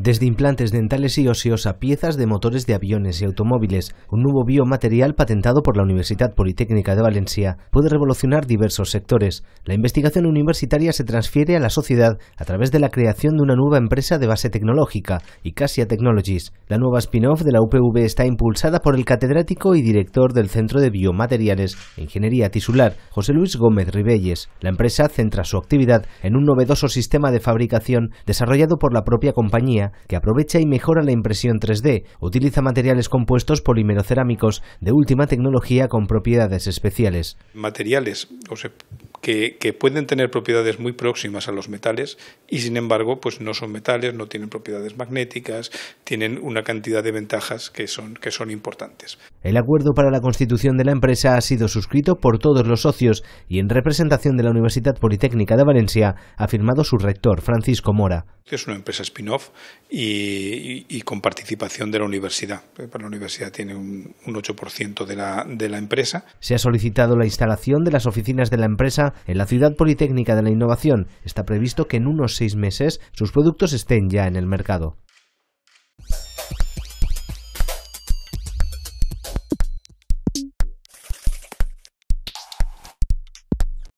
desde implantes dentales y óseos a piezas de motores de aviones y automóviles. Un nuevo biomaterial patentado por la Universidad Politécnica de Valencia puede revolucionar diversos sectores. La investigación universitaria se transfiere a la sociedad a través de la creación de una nueva empresa de base tecnológica, Icasia Technologies. La nueva spin-off de la UPV está impulsada por el catedrático y director del Centro de Biomateriales e Ingeniería Tisular, José Luis Gómez Ribelles. La empresa centra su actividad en un novedoso sistema de fabricación desarrollado por la propia compañía que aprovecha y mejora la impresión 3D, utiliza materiales compuestos polimerocerámicos de última tecnología con propiedades especiales. Materiales que, pueden tener propiedades muy próximas a los metales y sin embargo pues no son metales, no tienen propiedades magnéticas, tienen una cantidad de ventajas que son, que son importantes. El acuerdo para la constitución de la empresa ha sido suscrito por todos los socios y en representación de la Universidad Politécnica de Valencia ha firmado su rector Francisco Mora es una empresa spin-off y, con participación de la universidad. Eh, la universidad tiene un, 8% de de la empresa. Se ha solicitado la instalación de las oficinas de la empresa en la Ciudad Politécnica de la Innovación. Está previsto que en unos seis meses sus productos estén ya en el mercado.